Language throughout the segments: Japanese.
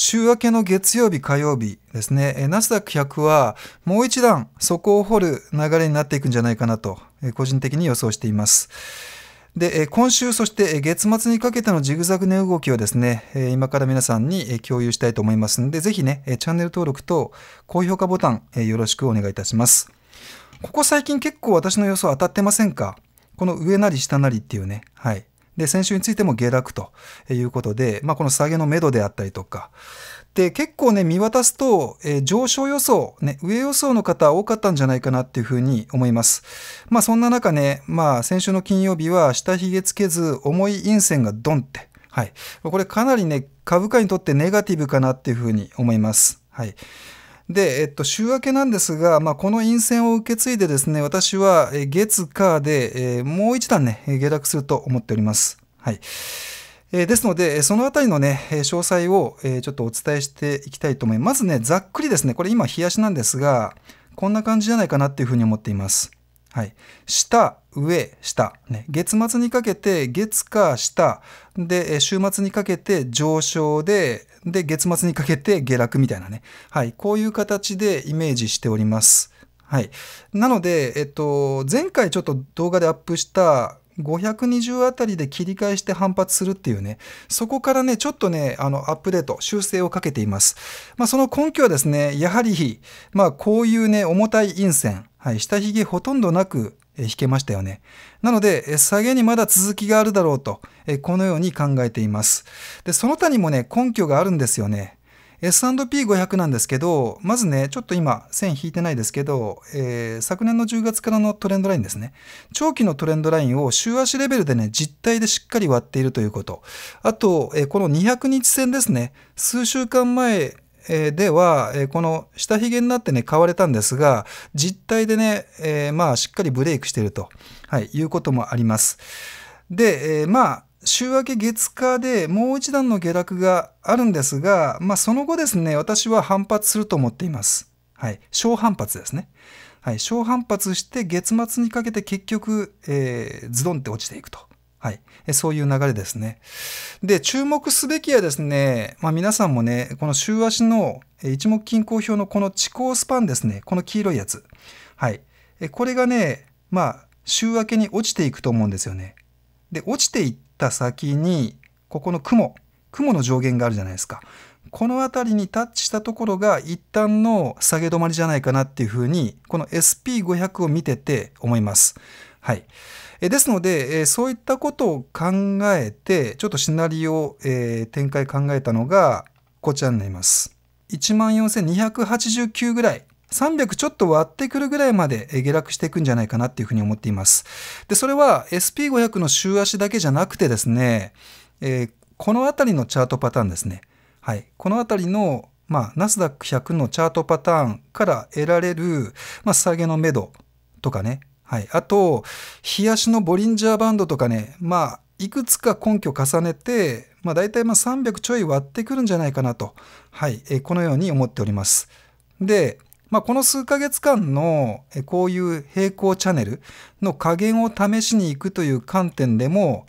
週明けの月曜日、火曜日ですね、ナスダック100はもう一段底を掘る流れになっていくんじゃないかなと、個人的に予想しています。で、今週、そして月末にかけてのジグザグ値動きをですね、今から皆さんに共有したいと思いますので、ぜひね、チャンネル登録と高評価ボタンよろしくお願いいたします。ここ最近結構私の予想当たってませんかこの上なり下なりっていうね、はい。で、先週についても下落ということで、まあ、この下げのめどであったりとか、で、結構ね、見渡すと、えー、上昇予想、ね、上予想の方多かったんじゃないかなっていうふうに思います。まあ、そんな中ね、まあ、先週の金曜日は、下髭つけず、重い陰線がドンって、はい。これかなりね、株価にとってネガティブかなっていうふうに思います。はい。で、えっと、週明けなんですが、まあ、この陰線を受け継いでですね、私は月、火で、えー、もう一段ね、下落すると思っております。はい。えー、ですので、そのあたりのね、詳細を、ちょっとお伝えしていきたいと思います。まずね、ざっくりですね、これ今、冷やしなんですが、こんな感じじゃないかなっていうふうに思っています。はい、下、上、下、ね、月末にかけて月か下、で、週末にかけて上昇で、で、月末にかけて下落みたいなね、はい、こういう形でイメージしております。はい。なので、えっと、前回ちょっと動画でアップした520あたりで切り返して反発するっていうね、そこからね、ちょっとね、あの、アップデート、修正をかけています。まあ、その根拠はですね、やはり、まあ、こういうね、重たい陰線、はい、下髭ほとんどなく、引けましたよね。なので、下げにまだ続きがあるだろうと、このように考えています。で、その他にもね、根拠があるんですよね。S&P500 なんですけど、まずね、ちょっと今線引いてないですけど、えー、昨年の10月からのトレンドラインですね。長期のトレンドラインを週足レベルでね、実体でしっかり割っているということ。あと、えー、この200日線ですね。数週間前、では、この下髭になってね、買われたんですが、実体でね、えー、まあ、しっかりブレイクしていると、はい、いうこともあります。で、えー、まあ、週明け月火でもう一段の下落があるんですが、まあ、その後ですね、私は反発すると思っています。はい。小反発ですね。はい。小反発して月末にかけて結局、えー、ズドンって落ちていくと。はい。そういう流れですね。で、注目すべきはですね、まあ、皆さんもね、この週足の一目均衡表のこの地高スパンですね。この黄色いやつ。はい。これがね、まあ、週明けに落ちていくと思うんですよね。で、落ちていっった先にここの雲雲の上限があるじゃないですかこの辺りにタッチしたところが一旦の下げ止まりじゃないかなっていうふうにこの SP500 を見てて思います。はい、ですので、そういったことを考えてちょっとシナリオ、え展開考えたのがこちらになります。14,289ぐらい300ちょっと割ってくるぐらいまで下落していくんじゃないかなっていうふうに思っています。で、それは SP500 の週足だけじゃなくてですね、えー、このあたりのチャートパターンですね。はい。このあたりの、まあ、ナスダック100のチャートパターンから得られる、まあ、下げの目処とかね。はい。あと、日足のボリンジャーバンドとかね。まあ、いくつか根拠重ねて、まあ、大体まあ300ちょい割ってくるんじゃないかなと。はい。えー、このように思っております。で、まあ、この数ヶ月間のこういう平行チャンネルの加減を試しに行くという観点でも、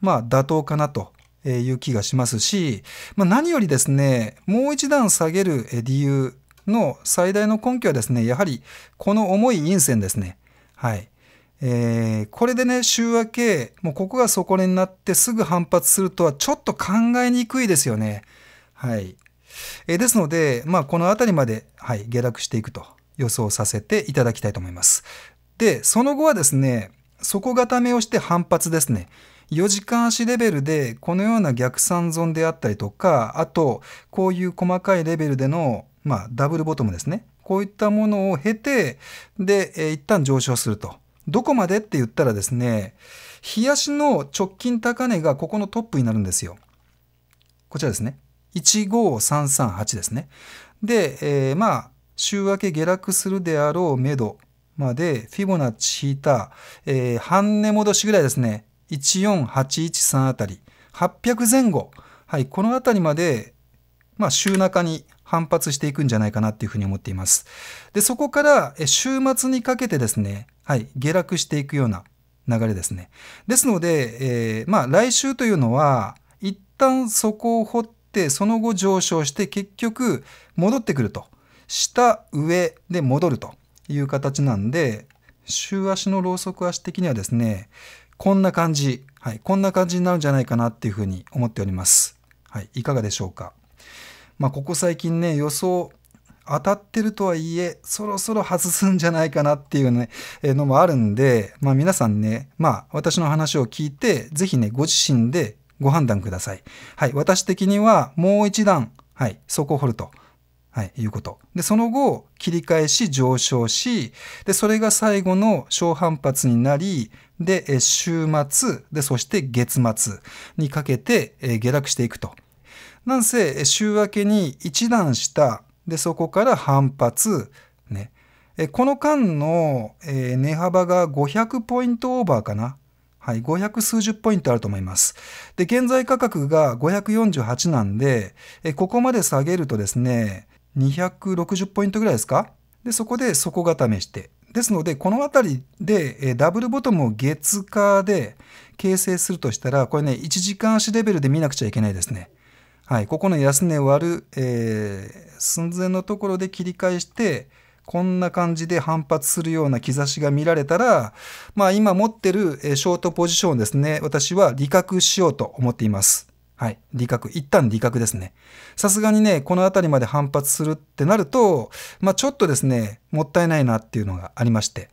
まあ、妥当かなという気がしますし、まあ、何よりですねもう一段下げる理由の最大の根拠はですねやはりこの重い陰線ですね。はいえー、これでね週明けもうここが底根になってすぐ反発するとはちょっと考えにくいですよね。はいえー、ですので、まあ、この辺りまで、はい、下落していくと予想させていただきたいと思います。で、その後はですね、底固めをして反発ですね。4時間足レベルでこのような逆三損であったりとか、あと、こういう細かいレベルでの、まあ、ダブルボトムですね。こういったものを経て、で、えー、一旦上昇すると。どこまでって言ったらですね、冷やしの直近高値がここのトップになるんですよ。こちらですね。15338ですね。で、えー、まあ、週明け下落するであろうメドまで、フィボナッチ引いた、えー、半値戻しぐらいですね。14813あたり、800前後。はい、このあたりまで、まあ、週中に反発していくんじゃないかなっていうふうに思っています。で、そこから、週末にかけてですね、はい、下落していくような流れですね。ですので、えー、まあ、来週というのは、一旦そこを掘って、ってその後上昇して結局戻ってくると下上で戻るという形なんで週足のローソク足的にはですねこんな感じ、はい、こんな感じになるんじゃないかなっていうふうに思っております。はい、いかがでしょうか。まあ、ここ最近ね予想当たってるとはいえそろそろ外すんじゃないかなっていうね、えのもあるんで、まあ、皆さんね、まあ、私の話を聞いて是非ねご自身でご判断ください。はい、私的にはもう一段、はい、そこを掘ると。はい、いうこと。で、その後、切り返し上昇し、で、それが最後の小反発になり、で、週末、で、そして月末にかけて下落していくと。なんせ、週明けに一段下、で、そこから反発、ね。この間の値幅が500ポイントオーバーかな。はい、500数十ポイントあると思います。で、現在価格が548なんで、えここまで下げるとですね、260ポイントぐらいですかで、そこで底固めして。ですので、このあたりで、えダブルボトムを月化で形成するとしたら、これね、1時間足レベルで見なくちゃいけないですね。はい、ここの安値割る、えー、寸前のところで切り返して、こんな感じで反発するような兆しが見られたら、まあ、今持ってるショートポジションですね、私は利確しようと思っています。はい、利確。一旦利確ですね。さすがにね、このあたりまで反発するってなると、まあ、ちょっとですね、もったいないなっていうのがありまして。っ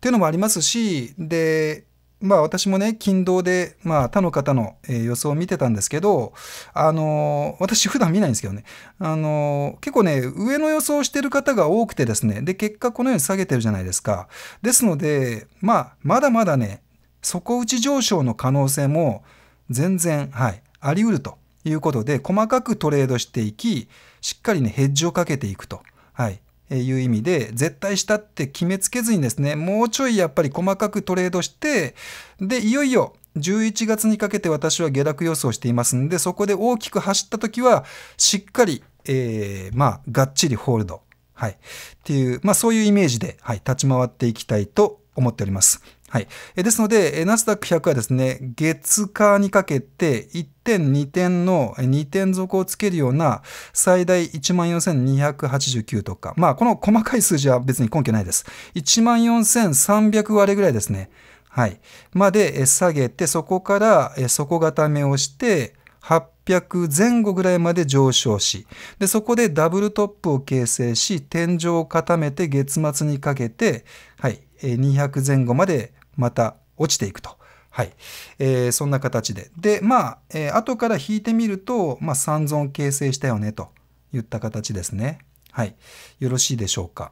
ていうのもありますし、で、まあ私もね、勤労で、まあ他の方の、え予想を見てたんですけど、あのー、私普段見ないんですけどね、あのー、結構ね、上の予想してる方が多くてですね、で、結果このように下げてるじゃないですか。ですので、まあ、まだまだね、底打ち上昇の可能性も全然、はい、あり得るということで、細かくトレードしていき、しっかりね、ヘッジをかけていくと。はい。いう意味で絶対したって決めつけずにですねもうちょいやっぱり細かくトレードしてでいよいよ11月にかけて私は下落予想していますんでそこで大きく走った時はしっかり、えー、まあがっちりホールド、はい、っていう、まあ、そういうイメージで、はい、立ち回っていきたいと思っております。はい、ですので、ナスダック100はですね、月間にかけて1点、2点の2点底をつけるような最大14,289とか、まあ、この細かい数字は別に根拠ないです。14,300割ぐらいですね。はい。まで下げて、そこから底固めをして、800前後ぐらいまで上昇し、で、そこでダブルトップを形成し、天井を固めて月末にかけて、はい、200前後までまた落ちていくと。はいえー、そんな形で。で、まあ、えー、後から引いてみると、まあ、三尊形成したよねといった形ですね。はい。よろしいでしょうか。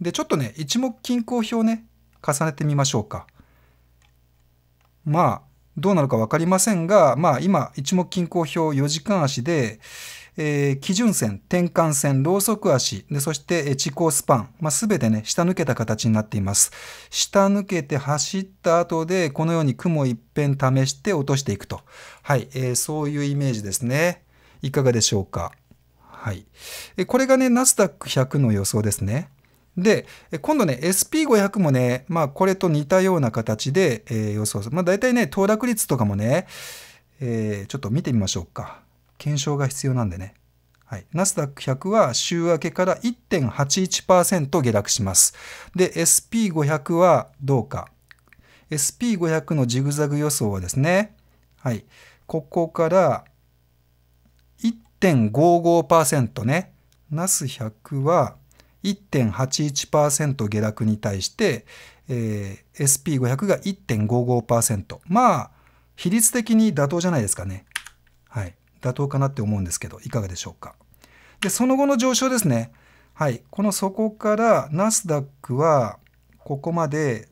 で、ちょっとね、一目均衡表ね、重ねてみましょうか。まあ、どうなるか分かりませんが、まあ、今、一目均衡表4時間足で、えー、基準線、転換線、ローソク足、でそして地高スパン、まあ、全てね、下抜けた形になっています。下抜けて走った後で、このように雲一辺試して落としていくと。はい、えー、そういうイメージですね。いかがでしょうか。はい。これがね、ナスダック100の予想ですね。で、今度ね、SP500 もね、まあこれと似たような形で、えー、予想する。まあ大体ね、騰落率とかもね、えー、ちょっと見てみましょうか。検証が必要なんでね。はい、ナスダック100は週明けから1.81%下落します。で、SP500 はどうか。SP500 のジグザグ予想はですね、はい、ここから1.55%ね、ナス100は1.81%下落に対して、えー、SP500 が1.55%。まあ、比率的に妥当じゃないですかね。はい。妥当かなって思うんですけどいかがでしょうか。でその後の上昇ですね。はい、この底からナスダックはここまで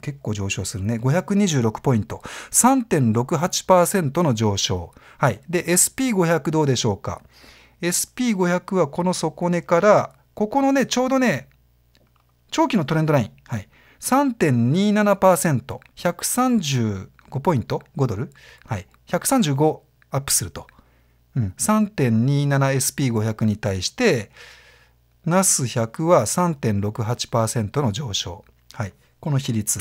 結構上昇するね。526ポイント。3.68%の上昇。はい。で、SP500 どうでしょうか。SP500 はこの底根から、ここのね、ちょうどね、長期のトレンドライン。はい。3.27%。135ポイント ?5 ドルはい。135アップすると。うん、3.27SP500 に対して、ナス100は3.68%の上昇。はい。この比率、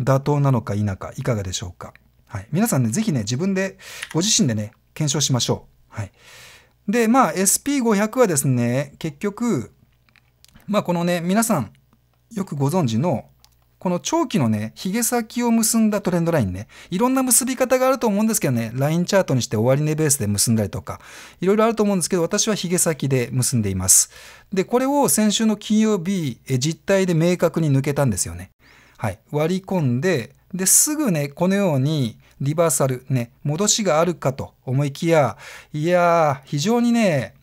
妥当なのか否か、いかがでしょうか。はい。皆さんね、ぜひね、自分で、ご自身でね、検証しましょう。はい。で、まあ、SP500 はですね、結局、まあ、このね、皆さん、よくご存知の、この長期のね、髭先を結んだトレンドラインね、いろんな結び方があると思うんですけどね、ラインチャートにして終値ベースで結んだりとか、いろいろあると思うんですけど、私は髭先で結んでいます。で、これを先週の金曜日、実態で明確に抜けたんですよね。はい。割り込んで、で、すぐね、このようにリバーサル、ね、戻しがあるかと思いきや、いやー、非常にね、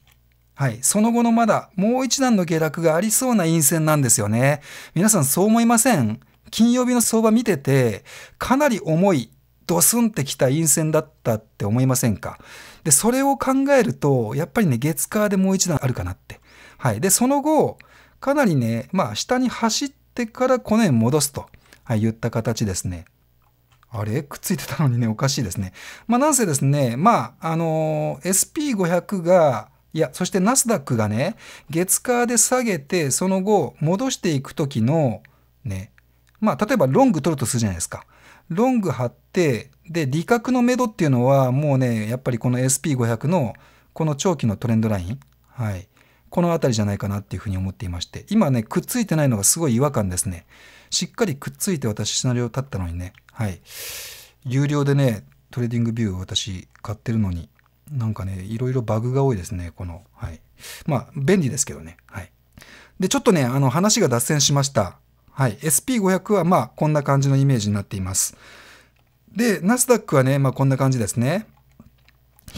はい。その後のまだ、もう一段の下落がありそうな陰線なんですよね。皆さんそう思いません金曜日の相場見てて、かなり重い、ドスンってきた陰線だったって思いませんかで、それを考えると、やっぱりね、月火でもう一段あるかなって。はい。で、その後、かなりね、まあ、下に走ってからこの辺戻すと、はい、言った形ですね。あれくっついてたのにね、おかしいですね。まあ、なんせですね、まあ、あのー、SP500 が、いや、そしてナスダックがね、月価で下げて、その後、戻していくときの、ね、まあ、例えばロング取るとするじゃないですか。ロング貼って、で、利確のめどっていうのは、もうね、やっぱりこの SP500 の、この長期のトレンドライン、はい。この辺りじゃないかなっていうふうに思っていまして、今ね、くっついてないのがすごい違和感ですね。しっかりくっついて私、シナリオ立ったのにね、はい。有料でね、トレーディングビューを私、買ってるのに、なんかね、いろいろバグが多いですね、この、はい。まあ、便利ですけどね、はい。で、ちょっとね、あの、話が脱線しました。はい、SP500 はまあこんな感じのイメージになっています。で、ナスダックはね、まあ、こんな感じですね。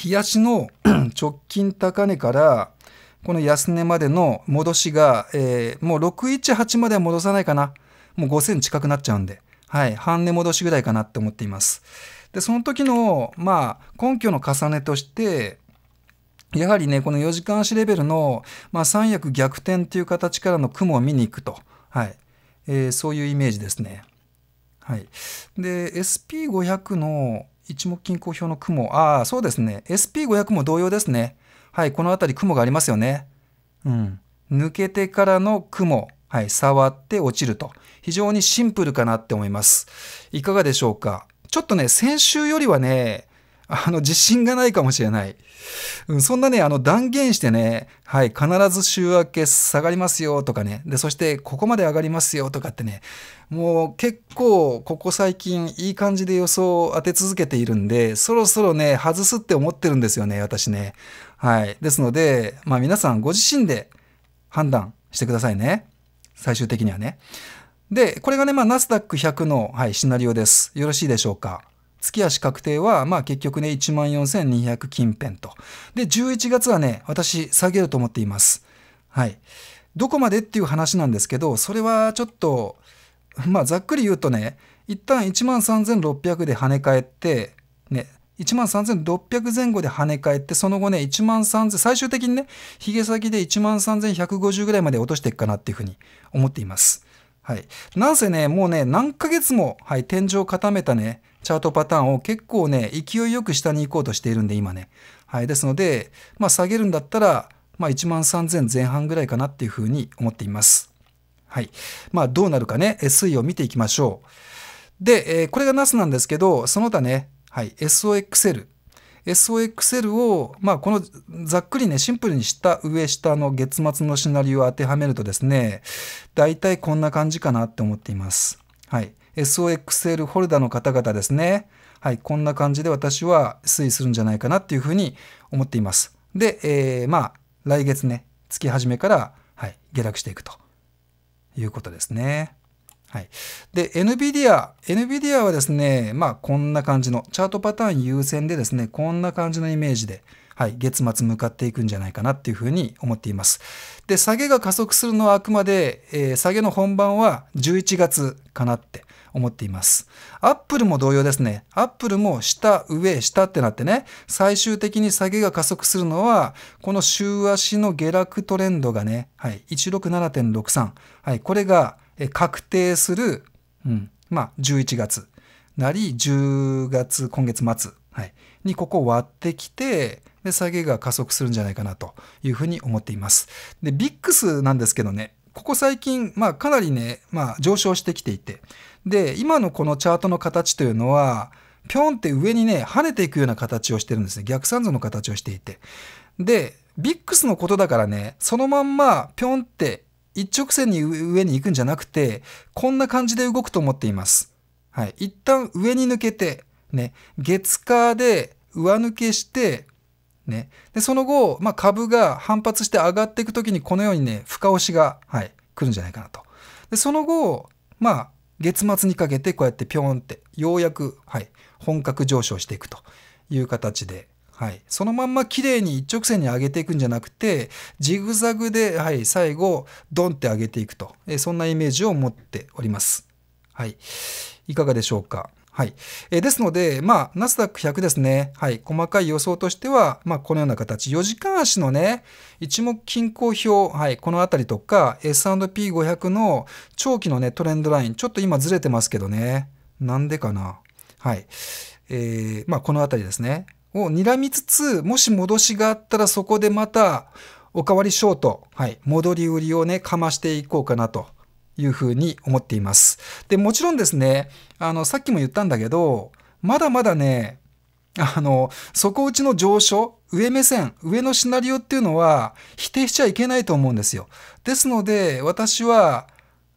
冷やしの 直近高値からこの安値までの戻しが、えー、もう618までは戻さないかな。もう5000近くなっちゃうんで、はい、半値戻しぐらいかなって思っています。で、その時の、まあ、根拠の重ねとして、やはりね、この4時間足レベルの、まあ、三役逆転っていう形からの雲を見に行くと。はい。えー、そういうイメージですね。はい、で SP500 の一目均衡表の雲ああそうですね SP500 も同様ですね。はいこの辺り雲がありますよね。うん、抜けてからの雲、はい、触って落ちると非常にシンプルかなって思います。いかがでしょうかちょっとね先週よりはねあの自信がないかもしれない。うん、そんなね、あの断言してね、はい、必ず週明け下がりますよとかね、で、そしてここまで上がりますよとかってね、もう結構ここ最近いい感じで予想を当て続けているんで、そろそろね、外すって思ってるんですよね、私ね。はい。ですので、まあ皆さんご自身で判断してくださいね。最終的にはね。で、これがね、まあ、ナスダック100の、はい、シナリオです。よろしいでしょうか。月足確定は、まあ結局ね、14,200近辺と。で、11月はね、私、下げると思っています。はい。どこまでっていう話なんですけど、それはちょっと、まあざっくり言うとね、一旦13,600で跳ね返って、ね、13,600前後で跳ね返って、その後ね、13,000、最終的にね、ヒゲ先で13,150ぐらいまで落としていくかなっていうふうに思っています。はい。なんせね、もうね、何ヶ月も、はい、天井を固めたね、チャートパターンを結構ね、勢いよく下に行こうとしているんで、今ね。はい。ですので、まあ、下げるんだったら、まあ、1万3000前半ぐらいかなっていうふうに思っています。はい。まあ、どうなるかね、推移を見ていきましょう。で、えー、これがナスなんですけど、その他ね、はい、SOXL。SOXL を、まあ、このざっくりね、シンプルにした上下の月末のシナリオを当てはめるとですね、大体こんな感じかなって思っています。はい。SOXL ホルダーの方々ですね。はい、こんな感じで私は推移するんじゃないかなっていうふうに思っています。で、えー、まあ、来月ね、月始めから、はい、下落していくということですね。はい。で、NVIDIA。NVIDIA はですね、まあ、こんな感じの、チャートパターン優先でですね、こんな感じのイメージで、はい、月末向かっていくんじゃないかなっていうふうに思っています。で、下げが加速するのはあくまで、えー、下げの本番は11月かなって思っています。アップルも同様ですね。アップルも下、上、下ってなってね、最終的に下げが加速するのは、この週足の下落トレンドがね、はい、167.63。はい、これが確定する、うん、まあ、11月なり、10月、今月末、はい、にここ割ってきて、で、下げが加速するんじゃないかなというふうに思っています。で、ビックスなんですけどね、ここ最近、まあ、かなりね、まあ、上昇してきていて、で、今のこのチャートの形というのは、ぴょんって上にね、跳ねていくような形をしてるんですね。逆三層の形をしていて。で、ビックスのことだからね、そのまんまぴょんって一直線に上に行くんじゃなくて、こんな感じで動くと思っています。はい。一旦上に抜けて、ね、月火で上抜けして、ね。で、その後、まあ、株が反発して上がっていくときに、このようにね、深押しが、はい、来るんじゃないかなと。で、その後、まあ、月末にかけて、こうやってピョーンって、ようやく、はい、本格上昇していくという形で、はい、そのまんま綺麗に一直線に上げていくんじゃなくてジグザグで、はい、最後ドンって上げていくとえそんなイメージを持っております。はい、いかがでしょうか。はい。えー、ですので、まあ、ナスダック100ですね。はい。細かい予想としては、まあ、このような形。4時間足のね、一目均衡表、はい。このあたりとか、S&P500 の長期のね、トレンドライン。ちょっと今ずれてますけどね。なんでかな。はい。えー、まあ、このあたりですね。を睨みつつ、もし戻しがあったらそこでまた、おかわりショート、はい。戻り売りをね、かましていこうかなと。いうふうに思っています。で、もちろんですね、あの、さっきも言ったんだけど、まだまだね、あの、底打ちの上昇、上目線、上のシナリオっていうのは否定しちゃいけないと思うんですよ。ですので、私は、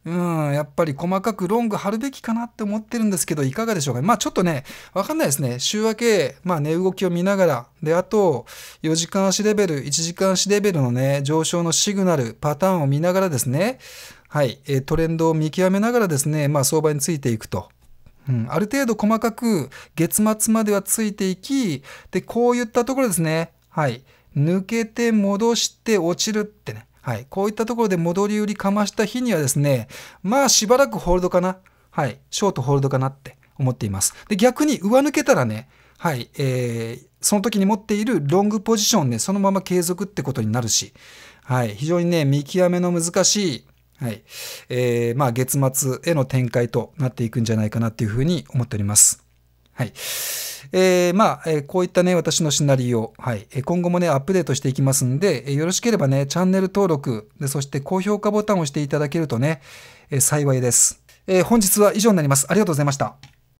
うん、やっぱり細かくロング貼るべきかなって思ってるんですけど、いかがでしょうかまあちょっとね、わかんないですね。週明け、まあ値、ね、動きを見ながら、で、あと、4時間足レベル、1時間足レベルのね、上昇のシグナル、パターンを見ながらですね、はい、えトレンドを見極めながらですね、まあ、相場についていくと。うん、ある程度細かく月末まではついていき、で、こういったところですね。はい。抜けて戻して落ちるってね。はい。こういったところで戻り売りかました日にはですね、まあしばらくホールドかな。はい。ショートホールドかなって思っています。で、逆に上抜けたらね、はい。えー、その時に持っているロングポジションね、そのまま継続ってことになるし、はい。非常にね、見極めの難しい、はい。えー、まあ、月末への展開となっていくんじゃないかなっていうふうに思っております。はい。えー、まあ、えー、こういったね、私のシナリオ、はい。え今後もね、アップデートしていきますんで、えよろしければね、チャンネル登録で、そして高評価ボタンを押していただけるとね、え幸いです。え本日は以上になります。ありがとうございました。